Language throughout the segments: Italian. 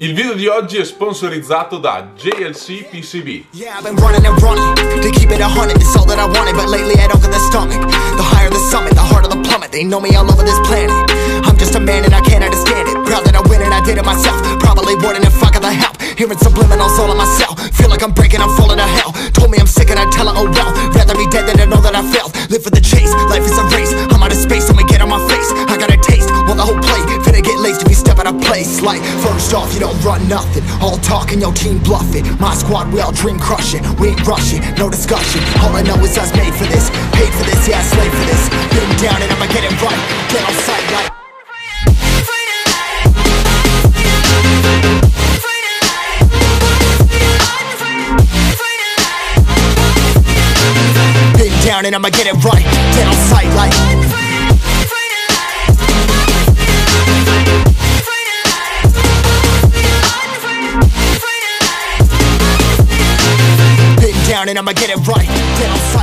Il video di oggi è sponsorizzato da JLC PCB. the higher the summit, the harder the They know me all over this planet. I'm just a man and I can't understand it. Proud that I win and I did it myself. Probably help. Hearing subliminals all in my cell. Feel like I'm breaking, I'm falling to hell. Told me I'm sick and I tell it, oh well. Rather be dead than to know that I failed. Live for the chase, life is a race. I'm out of space, so me get on my face. I got a taste, want the whole plate place like First off, you don't run nothing All talk and your team bluffing My squad, we all dream crushing We ain't rushing, no discussion All I know is us made for this Paid for this, yeah, slave for this Been down and I'ma get it right Get on sight like down and I'ma get it right Get on sight like i get it right. Then I'm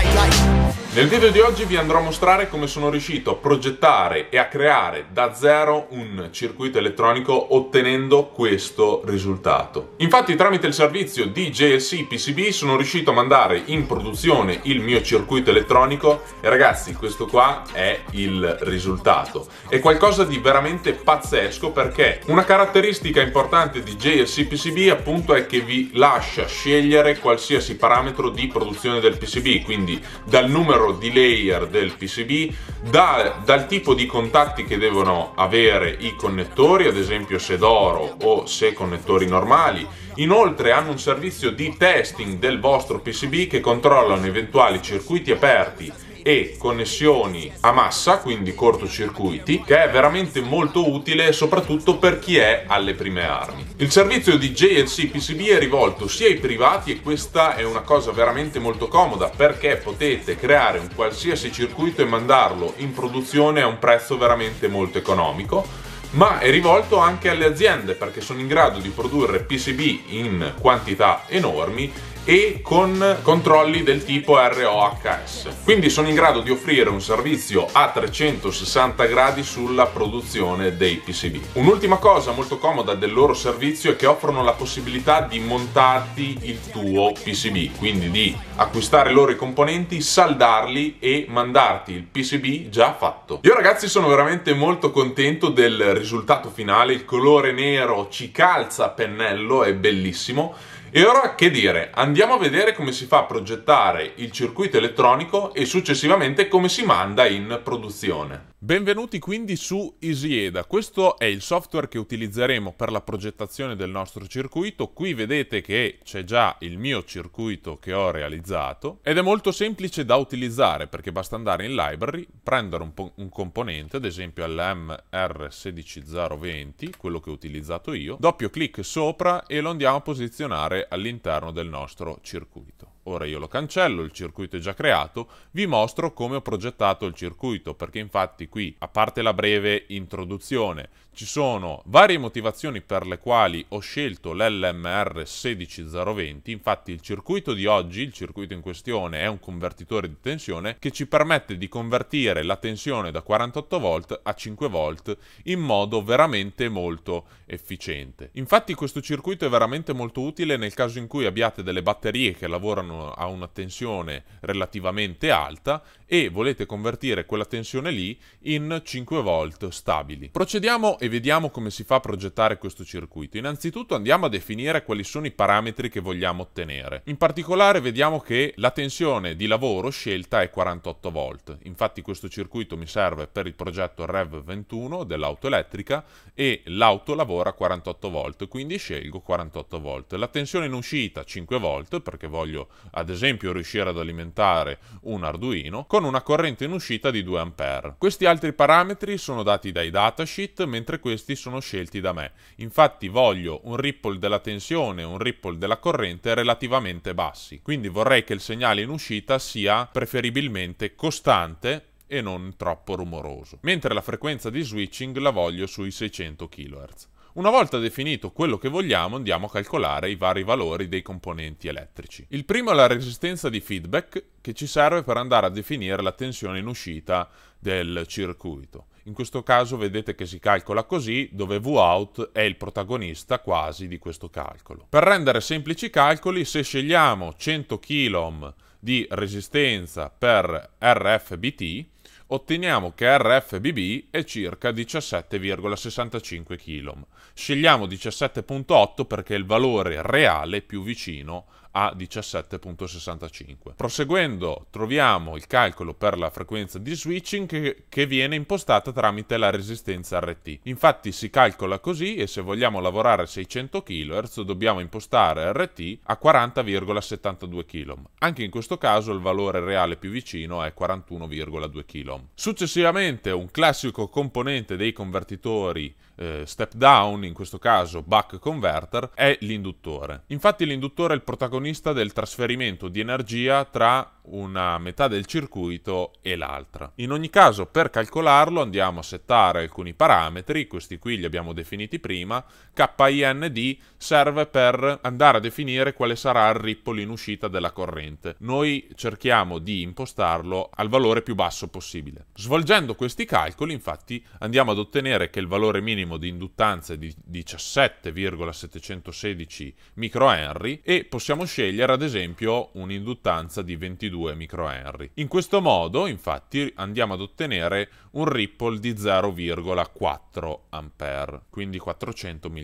Nel video di oggi vi andrò a mostrare come sono riuscito a progettare e a creare da zero un circuito elettronico ottenendo questo risultato. Infatti tramite il servizio di JLC PCB sono riuscito a mandare in produzione il mio circuito elettronico e ragazzi questo qua è il risultato. È qualcosa di veramente pazzesco perché una caratteristica importante di JLC PCB appunto è che vi lascia scegliere qualsiasi parametro di produzione del PCB, quindi dal numero numero di layer del PCB, da, dal tipo di contatti che devono avere i connettori, ad esempio se d'oro o se connettori normali. Inoltre hanno un servizio di testing del vostro PCB che controllano eventuali circuiti aperti e connessioni a massa, quindi cortocircuiti, che è veramente molto utile soprattutto per chi è alle prime armi. Il servizio di JLC PCB è rivolto sia ai privati e questa è una cosa veramente molto comoda perché potete creare un qualsiasi circuito e mandarlo in produzione a un prezzo veramente molto economico ma è rivolto anche alle aziende perché sono in grado di produrre PCB in quantità enormi e con controlli del tipo ROHS. Quindi sono in grado di offrire un servizio a 360 gradi sulla produzione dei PCB. Un'ultima cosa molto comoda del loro servizio è che offrono la possibilità di montarti il tuo PCB, quindi di acquistare loro i componenti, saldarli e mandarti il PCB già fatto. Io ragazzi sono veramente molto contento del risultato finale, il colore nero ci calza a pennello, è bellissimo e ora che dire, andiamo a vedere come si fa a progettare il circuito elettronico e successivamente come si manda in produzione. Benvenuti quindi su Isieda, questo è il software che utilizzeremo per la progettazione del nostro circuito, qui vedete che c'è già il mio circuito che ho realizzato ed è molto semplice da utilizzare perché basta andare in library, prendere un, un componente, ad esempio l'MR16020, quello che ho utilizzato io, doppio clic sopra e lo andiamo a posizionare all'interno del nostro circuito. Ora io lo cancello, il circuito è già creato, vi mostro come ho progettato il circuito, perché infatti qui, a parte la breve introduzione, ci sono varie motivazioni per le quali ho scelto l'LMR 16020, infatti il circuito di oggi, il circuito in questione, è un convertitore di tensione che ci permette di convertire la tensione da 48 volt a 5 volt in modo veramente molto efficiente. Infatti questo circuito è veramente molto utile nel caso in cui abbiate delle batterie che lavorano uno ha una tensione relativamente alta e volete convertire quella tensione lì in 5 volt stabili. Procediamo e vediamo come si fa a progettare questo circuito. Innanzitutto andiamo a definire quali sono i parametri che vogliamo ottenere. In particolare vediamo che la tensione di lavoro scelta è 48 volt. Infatti questo circuito mi serve per il progetto REV 21 dell'auto elettrica e l'auto lavora 48 volt, quindi scelgo 48 volt. La tensione in uscita 5 volt perché voglio ad esempio riuscire ad alimentare un Arduino, con una corrente in uscita di 2A. Questi altri parametri sono dati dai datasheet, mentre questi sono scelti da me. Infatti voglio un ripple della tensione e un ripple della corrente relativamente bassi, quindi vorrei che il segnale in uscita sia preferibilmente costante e non troppo rumoroso, mentre la frequenza di switching la voglio sui 600 kHz. Una volta definito quello che vogliamo andiamo a calcolare i vari valori dei componenti elettrici. Il primo è la resistenza di feedback che ci serve per andare a definire la tensione in uscita del circuito. In questo caso vedete che si calcola così, dove Vout è il protagonista quasi di questo calcolo. Per rendere semplici i calcoli, se scegliamo 100 kOhm di resistenza per RFBT, otteniamo che RFBB è circa 17,65 km. Scegliamo 17.8 perché è il valore reale più vicino a 17.65. Proseguendo troviamo il calcolo per la frequenza di switching che, che, viene impostata tramite la resistenza RT. Infatti si calcola così e se vogliamo lavorare 600 kHz dobbiamo impostare RT a 40,72 kHz. Anche in questo caso il valore reale più vicino è 41,2 kHz. Successivamente un classico componente dei convertitori eh, step down, in questo caso buck converter, è l'induttore. Infatti l'induttore è il protagonista del trasferimento di energia tra una metà del circuito e l'altra. In ogni caso, per calcolarlo andiamo a settare alcuni parametri, questi qui li abbiamo definiti prima, KIND serve per andare a definire quale sarà il ripple in uscita della corrente. Noi cerchiamo di impostarlo al valore più basso possibile. Svolgendo questi calcoli, infatti, andiamo ad ottenere che il valore minimo di induttanza è di 17,716 microhenry e possiamo scegliere ad esempio un'induttanza di 22 22 microhenry. In questo modo, infatti, andiamo ad ottenere un ripple di 0,4 ampere, quindi 400 mA.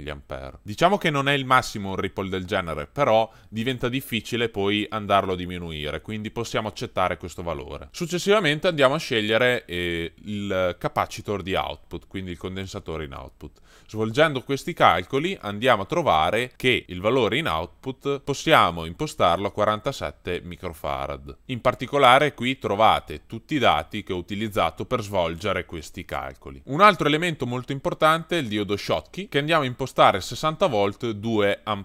Diciamo che non è il massimo un ripple del genere, però diventa difficile poi andarlo a diminuire, quindi possiamo accettare questo valore. Successivamente andiamo a scegliere eh, il capacitor di output, quindi il condensatore in output. Svolgendo questi calcoli andiamo a trovare che il valore in output possiamo impostarlo a 47 microfarad. In particolare qui trovate tutti i dati che ho utilizzato per svolgere questi calcoli. Un altro elemento molto importante è il diodo Schottky che andiamo a impostare 60 V 2 A.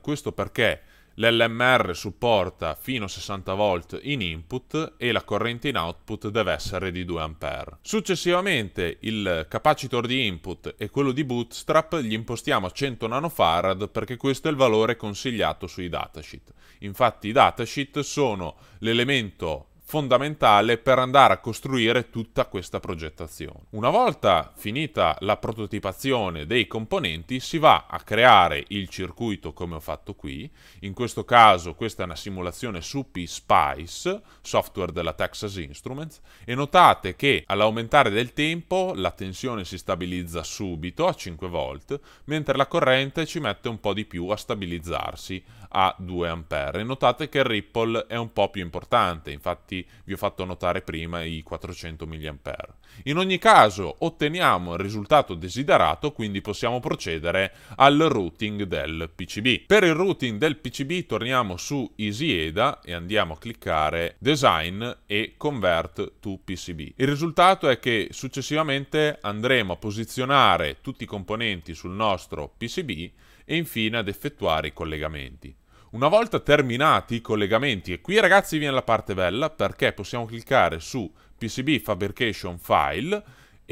Questo perché L'LMR supporta fino a 60 V in input e la corrente in output deve essere di 2A. Successivamente il capacitor di input e quello di bootstrap gli impostiamo a 100 nF perché questo è il valore consigliato sui datasheet. Infatti i datasheet sono l'elemento fondamentale per andare a costruire tutta questa progettazione. Una volta finita la prototipazione dei componenti si va a creare il circuito come ho fatto qui, in questo caso questa è una simulazione su PSpice, software della Texas Instruments, e notate che all'aumentare del tempo la tensione si stabilizza subito a 5 volt, mentre la corrente ci mette un po' di più a stabilizzarsi a 2 A. Notate che il ripple è un po' più importante, infatti vi ho fatto notare prima i 400 mAh. In ogni caso otteniamo il risultato desiderato, quindi possiamo procedere al routing del PCB. Per il routing del PCB torniamo su EasyEDA e andiamo a cliccare Design e Convert to PCB. Il risultato è che successivamente andremo a posizionare tutti i componenti sul nostro PCB e infine ad effettuare i collegamenti. Una volta terminati i collegamenti, e qui ragazzi viene la parte bella perché possiamo cliccare su PCB Fabrication File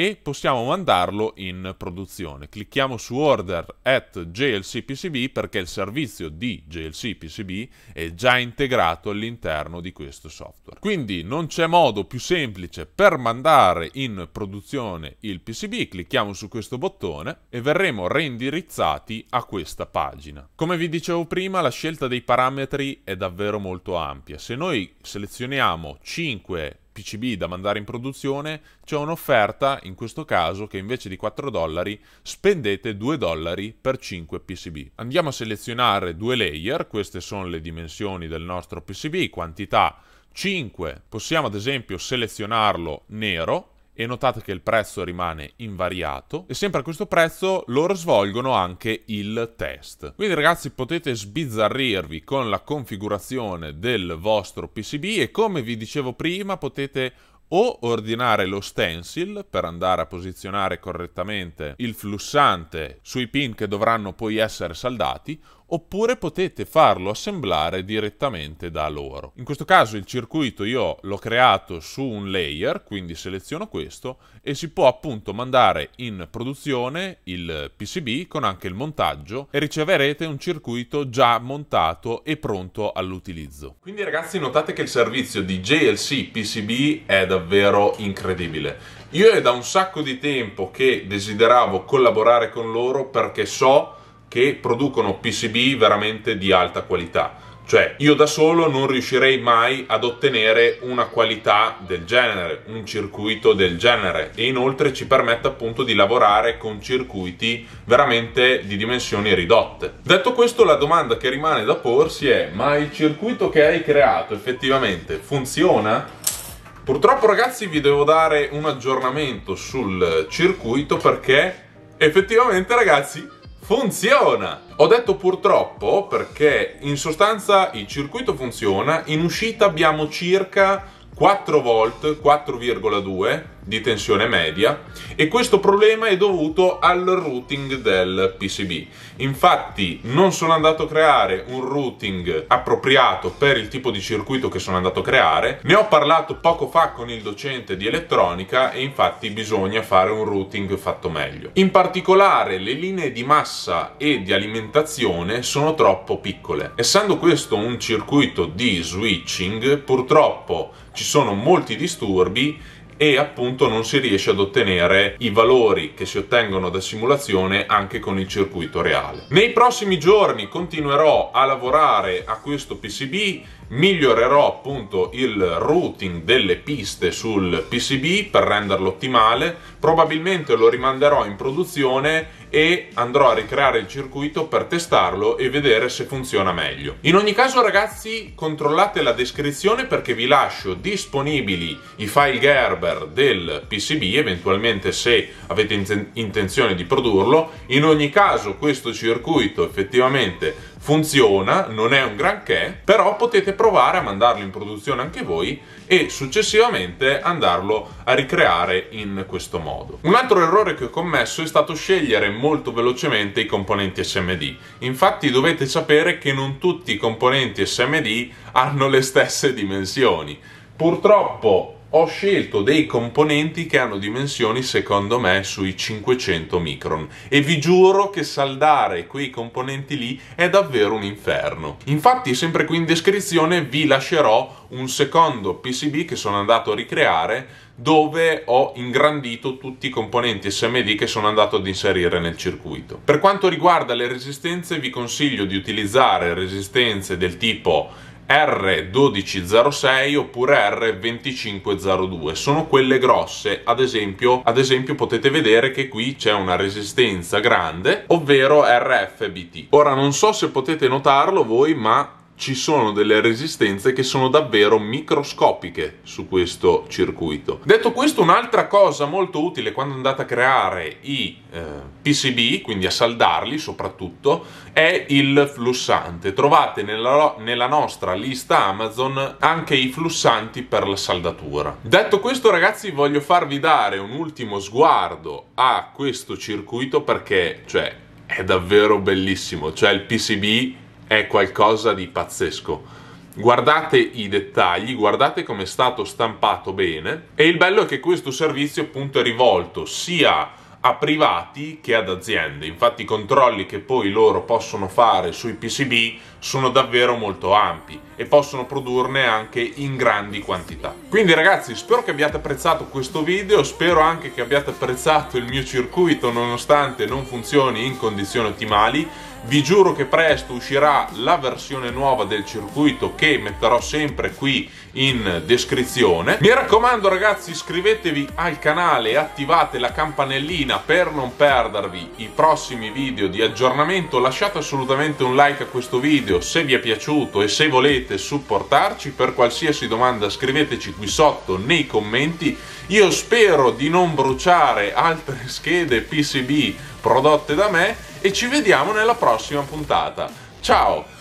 e possiamo mandarlo in produzione. Clicchiamo su order at JLCPCB perché il servizio di JLCPCB è già integrato all'interno di questo software. Quindi non c'è modo più semplice per mandare in produzione il PCB, clicchiamo su questo bottone e verremo reindirizzati a questa pagina. Come vi dicevo prima, la scelta dei parametri è davvero molto ampia. Se noi selezioniamo 5 PCB da mandare in produzione, c'è un'offerta, in questo caso, che invece di 4 dollari spendete 2 dollari per 5 PCB. Andiamo a selezionare due layer, queste sono le dimensioni del nostro PCB, quantità 5, possiamo ad esempio selezionarlo nero e notate che il prezzo rimane invariato e sempre a questo prezzo loro svolgono anche il test. Quindi ragazzi potete sbizzarrirvi con la configurazione del vostro PCB e come vi dicevo prima potete o ordinare lo stencil per andare a posizionare correttamente il flussante sui pin che dovranno poi essere saldati oppure potete farlo assemblare direttamente da loro. In questo caso il circuito io l'ho creato su un layer, quindi seleziono questo e si può appunto mandare in produzione il PCB con anche il montaggio e riceverete un circuito già montato e pronto all'utilizzo. Quindi ragazzi notate che il servizio di JLC PCB è davvero incredibile. Io è da un sacco di tempo che desideravo collaborare con loro perché so che producono PCB veramente di alta qualità. Cioè, io da solo non riuscirei mai ad ottenere una qualità del genere, un circuito del genere e inoltre ci permette appunto di lavorare con circuiti veramente di dimensioni ridotte. Detto questo, la domanda che rimane da porsi è: ma il circuito che hai creato effettivamente funziona? Purtroppo ragazzi vi devo dare un aggiornamento sul circuito perché effettivamente ragazzi funziona! Ho detto purtroppo perché in sostanza il circuito funziona, in uscita abbiamo circa 4 volt, 4,2 di tensione media e questo problema è dovuto al routing del PCB. Infatti non sono andato a creare un routing appropriato per il tipo di circuito che sono andato a creare, ne ho parlato poco fa con il docente di elettronica e infatti bisogna fare un routing fatto meglio. In particolare le linee di massa e di alimentazione sono troppo piccole. Essendo questo un circuito di switching, purtroppo ci sono molti disturbi e appunto non si riesce ad ottenere i valori che si ottengono da simulazione anche con il circuito reale. Nei prossimi giorni continuerò a lavorare a questo PCB migliorerò appunto il routing delle piste sul PCB per renderlo ottimale, probabilmente lo rimanderò in produzione e andrò a ricreare il circuito per testarlo e vedere se funziona meglio. In ogni caso ragazzi controllate la descrizione perché vi lascio disponibili i file Gerber del PCB eventualmente se avete intenzione di produrlo. In ogni caso questo circuito effettivamente funziona, non è un granché, però potete provare a mandarlo in produzione anche voi e successivamente andarlo a ricreare in questo modo. Un altro errore che ho commesso è stato scegliere molto velocemente i componenti SMD. Infatti dovete sapere che non tutti i componenti SMD hanno le stesse dimensioni. Purtroppo ho scelto dei componenti che hanno dimensioni secondo me sui 500 micron e vi giuro che saldare quei componenti lì è davvero un inferno. Infatti sempre qui in descrizione vi lascerò un secondo PCB che sono andato a ricreare dove ho ingrandito tutti i componenti SMD che sono andato ad inserire nel circuito. Per quanto riguarda le resistenze vi consiglio di utilizzare resistenze del tipo R1206 oppure R2502. Sono quelle grosse, ad esempio, ad esempio potete vedere che qui c'è una resistenza grande, ovvero RFBT. Ora non so se potete notarlo voi, ma ci sono delle resistenze che sono davvero microscopiche su questo circuito. Detto questo, un'altra cosa molto utile quando andate a creare i eh, PCB, quindi a saldarli soprattutto, è il flussante. Trovate nella, nella nostra lista Amazon anche i flussanti per la saldatura. Detto questo, ragazzi, voglio farvi dare un ultimo sguardo a questo circuito perché, cioè, è davvero bellissimo. Cioè, il PCB è qualcosa di pazzesco. Guardate i dettagli, guardate come è stato stampato bene e il bello è che questo servizio appunto è rivolto sia a privati che ad aziende. Infatti i controlli che poi loro possono fare sui PCB sono davvero molto ampi e possono produrne anche in grandi quantità. Quindi ragazzi, spero che abbiate apprezzato questo video, spero anche che abbiate apprezzato il mio circuito nonostante non funzioni in condizioni ottimali. Vi giuro che presto uscirà la versione nuova del circuito che metterò sempre qui in descrizione. Mi raccomando ragazzi iscrivetevi al canale e attivate la campanellina per non perdervi i prossimi video di aggiornamento. Lasciate assolutamente un like a questo video se vi è piaciuto e se volete supportarci. Per qualsiasi domanda scriveteci qui sotto nei commenti. Io spero di non bruciare altre schede PCB prodotte da me e ci vediamo nella prossima puntata. Ciao!